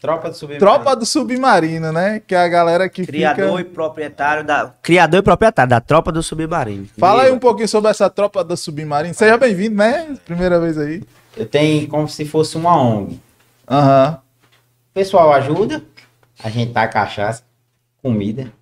Tropa do Submarino. Tropa do Submarino, né? Que é a galera que Criador fica... e proprietário da... Criador e proprietário da Tropa do Submarino. Fala aí um pouquinho sobre essa Tropa do Submarino. Seja bem-vindo, né? Primeira vez aí. Eu tenho como se fosse uma ONG. Aham. Uhum. pessoal ajuda. A gente tá cachaça, comida.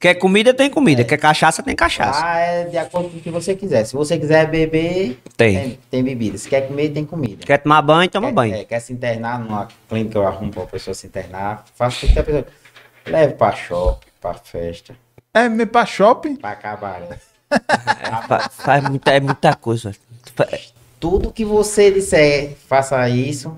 Quer comida, tem comida. É. Quer cachaça, tem cachaça. Ah, é de acordo com o que você quiser. Se você quiser beber, tem, tem, tem bebida. Se quer comer, tem comida. Quer tomar banho, toma quer, banho. É, quer se internar numa clínica, eu arrumo pra pessoa se internar. faça o que a pessoa... Leve pra shopping, pra festa. É, me pra shopping? Pra acabar. Né? É, faz muita, é muita coisa. É. Tudo que você disser, faça isso.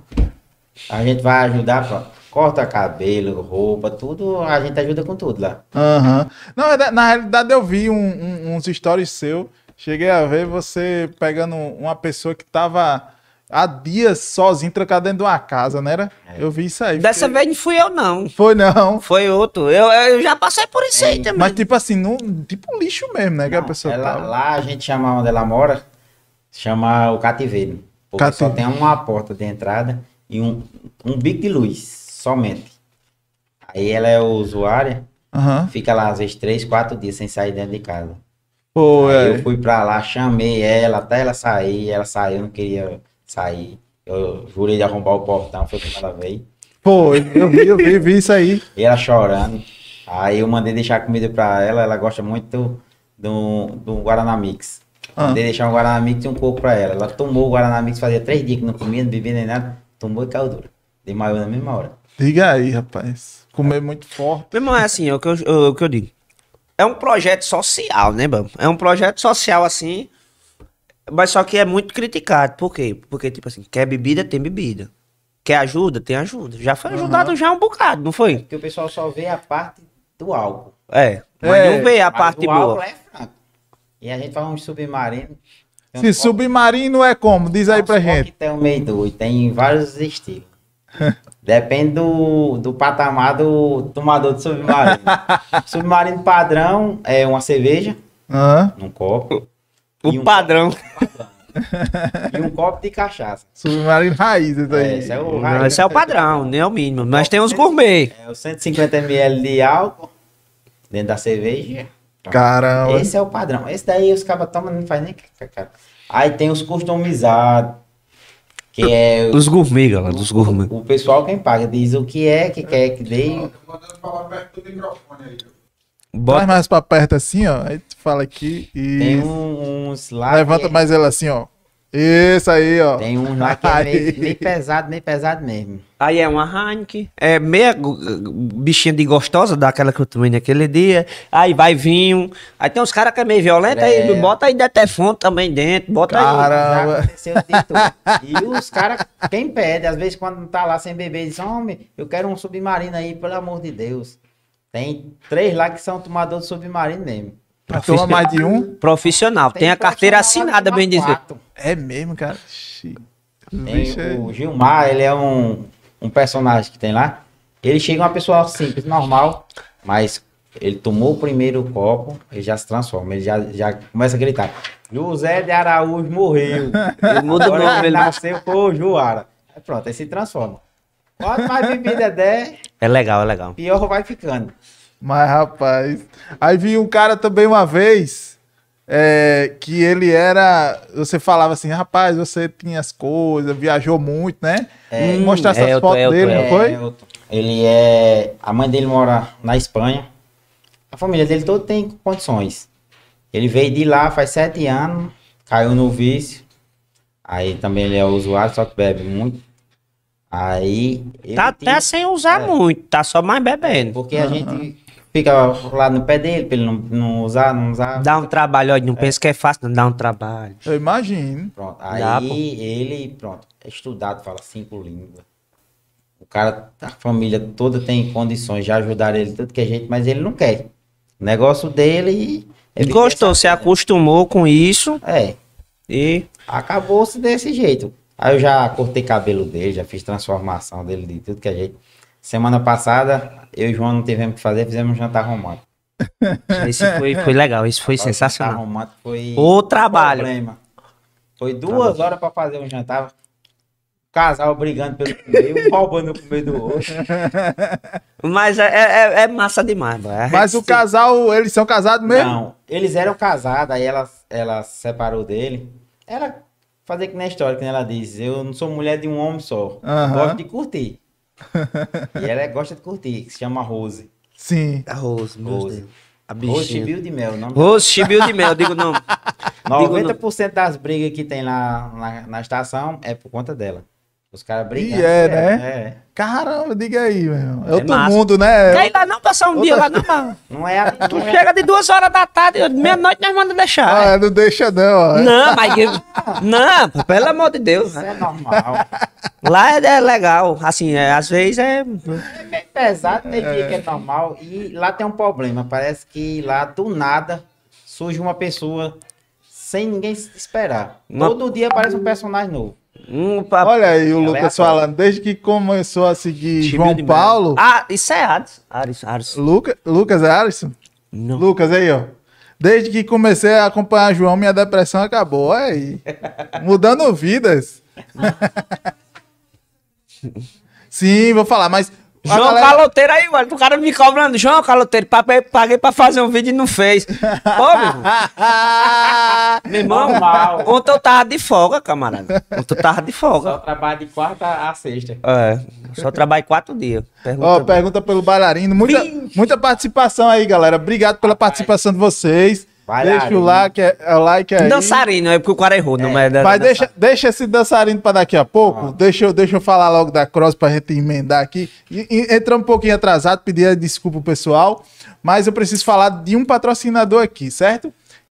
A gente vai ajudar, pronto corta cabelo, roupa, tudo, a gente ajuda com tudo lá. Aham. Uhum. Na, na realidade, eu vi um, um, uns stories seu, cheguei a ver você pegando uma pessoa que tava há dias sozinho, trocada dentro de uma casa, né? Eu vi isso aí. Dessa vez não fui eu, não. Foi não. Foi outro. Eu, eu já passei por isso é. aí também. Mas tipo assim, tipo um lixo mesmo, né? Não, que a pessoa ela, tava... Lá a gente chama onde ela mora, chama o cativeiro. Porque só tem uma porta de entrada e um, um bico de luz somente. Aí ela é usuária, uhum. fica lá às vezes três, quatro dias sem sair dentro de casa. Pô, é. Eu fui pra lá, chamei ela, até ela sair, ela saiu, não queria sair. Eu jurei de arrombar o portão, foi quando ela veio. Pô, eu vi, eu vi, vi isso aí. E ela chorando. Aí eu mandei deixar comida pra ela, ela gosta muito do, do Guaraná Mix. Ah. Mandei deixar um Guaraná Mix e um coco pra ela. Ela tomou o Guaraná Mix, fazia três dias que não comia, não bebia nem nada. Tomou e caiu Dei maior na mesma hora. Diga aí, rapaz. Comer é. muito forte. Meu irmão, é assim, é o que eu, o que eu digo. É um projeto social, né, Bam? É um projeto social, assim, mas só que é muito criticado. Por quê? Porque, tipo assim, quer bebida, tem bebida. Quer ajuda, tem ajuda. Já foi ajudado uhum. já um bocado, não foi? É porque o pessoal só vê a parte do álcool. É, mas é, não vê a parte boa. O álcool é fraco. E a gente fala um submarino. Se submarino é como? Diz aí pra gente. Tem um meio doido, tem vários estilos. Depende do, do patamar do tomador de submarino. submarino padrão é uma cerveja uhum. num copo. O um padrão. e um copo de cachaça. Submarino raiz, isso aí. É, esse é o, raiz, esse é o padrão, nem é o mínimo. Mas é tem uns gourmet. É o 150 ml de álcool dentro da cerveja. Caramba. Esse é o padrão. Esse daí os cabas tomam, não faz nem. Aí tem os customizados. Que é os gourmet, galera, dos gourmet. O, pessoal quem paga diz o que é, que quer que dê. Tô mandando falar perto do microfone aí. Bota Traz mais pra perto assim, ó. Aí tu fala aqui e. Tem um, uns lá. Levanta mais ela assim, ó. Isso aí, ó. Tem um lá que é meio, pesado, meio pesado mesmo. Aí é uma Heineken, é meia bichinha de gostosa, daquela que eu tomei naquele dia. Aí vai vinho. Aí tem uns caras que é meio violento, é. aí bota aí fonte também dentro, bota Caramba. aí. e os caras, quem pede, às vezes quando tá lá sem beber, diz, homem, eu quero um submarino aí, pelo amor de Deus. Tem três lá que são tomadores de submarino mesmo. Pra mais de um? Profissional. Tem, Tem a carteira assinada, bem dizer. É mesmo, cara. Tem, o é Gilmar, ele é um, um personagem que tem lá. Ele chega uma pessoa simples, normal, mas ele tomou o primeiro copo, ele já se transforma, ele já, já começa a gritar. José de Araújo morreu. Ele muda o nome, ele nasceu com Joara. Juara. pronto, aí se transforma. Quanto mais bebida der. É legal, é legal. Pior vai ficando. Mas, rapaz. Aí vi um cara também uma vez. É, que ele era. Você falava assim, rapaz, você tinha as coisas, viajou muito, né? É, Mostrar essas é, fotos dele, não foi? ele é. A mãe dele mora na Espanha. A família dele toda tem condições. Ele veio de lá faz sete anos, caiu no vício. Aí também ele é usuário, só que bebe muito. Aí. Tá até tinha, sem usar é. muito, tá só mais bebendo. Porque uhum. a gente Fica lá no pé dele, pra ele não, não usar, não usar. Dá um trabalho, olha, não é. pensa que é fácil, não dá um trabalho. Eu imagino. Pronto, aí dá, ele, pronto, é estudado, fala cinco línguas. O cara, a família toda tem condições de ajudar ele tanto que a é gente, mas ele não quer. O negócio dele. Ele gostou, se acostumou com isso. É. E. Acabou-se desse jeito. Aí eu já cortei cabelo dele, já fiz transformação dele de tudo que a é gente. Semana passada, eu e o João não tivemos o que fazer, fizemos um jantar romântico. Isso foi, foi legal, isso foi o sensacional. Jantar foi o trabalho. Problema. Foi tá duas horas para fazer um jantar. Casal brigando pelo meio, um roubando o comer do outro. Mas é, é, é, é massa demais, velho. É Mas o casal, eles são casados mesmo? Não, eles eram casados, aí ela, ela separou dele. Ela fazer que na história, que ela diz, eu não sou mulher de um homem só. Uhum. Gosto de curtir e ela é, gosta de curtir, que se chama Rose. Sim. A Rose, meu Rose. Deus. Rose Chibiu de Mel. Nome Rose Chibiu de Mel, digo não. 90% das brigas que tem lá na, na estação é por conta dela. Os caras brigam. E é, é né? É. é. Caramba, diga aí, meu é, é, outro massa. mundo, né? Quer ir lá não passar um Outra... dia lá não, mano. Não é a... Tu é chega de duas horas da tarde, meia-noite nós mandamos deixar. Ah, é. não deixa não, ó. Não, mas... não, pelo amor de Deus. Isso é normal. Lá é, legal, assim, às vezes é... É meio pesado, tem dia que é normal. E lá tem um problema, parece que lá do nada surge uma pessoa sem ninguém esperar. Uma... Todo dia aparece um personagem novo. Um Olha aí o é Lucas é falando, desde que começou a seguir Chibio João Paulo. Ah, isso é Aris. Aris, Aris. Luca, Lucas é Aris Não. Lucas aí, ó. Desde que comecei a acompanhar João, minha depressão acabou. Olha aí. Mudando vidas. Sim, vou falar, mas João galera... Caloteiro aí, mano. O cara me cobrando. João Caloteiro, paguei, paguei pra fazer um vídeo e não fez. Ô, meu irmão. meu irmão, ontem eu tava de folga, camarada. Ontem eu tava de folga. Só trabalho de quarta a sexta. É, só trabalho quatro dias. Pergunta, oh, pergunta pelo bailarino. Muita, muita participação aí, galera. Obrigado pela participação de vocês. Deixa o like, o é, é like aí. Dançarino, é porque o cara errou, é. não é Mas deixa, deixa esse dançarino para daqui a pouco. Ah. Deixa, eu, deixa eu falar logo da cross para a gente emendar aqui. E, e, entramos um pouquinho atrasado, pedir desculpa pro pessoal. Mas eu preciso falar de um patrocinador aqui, certo?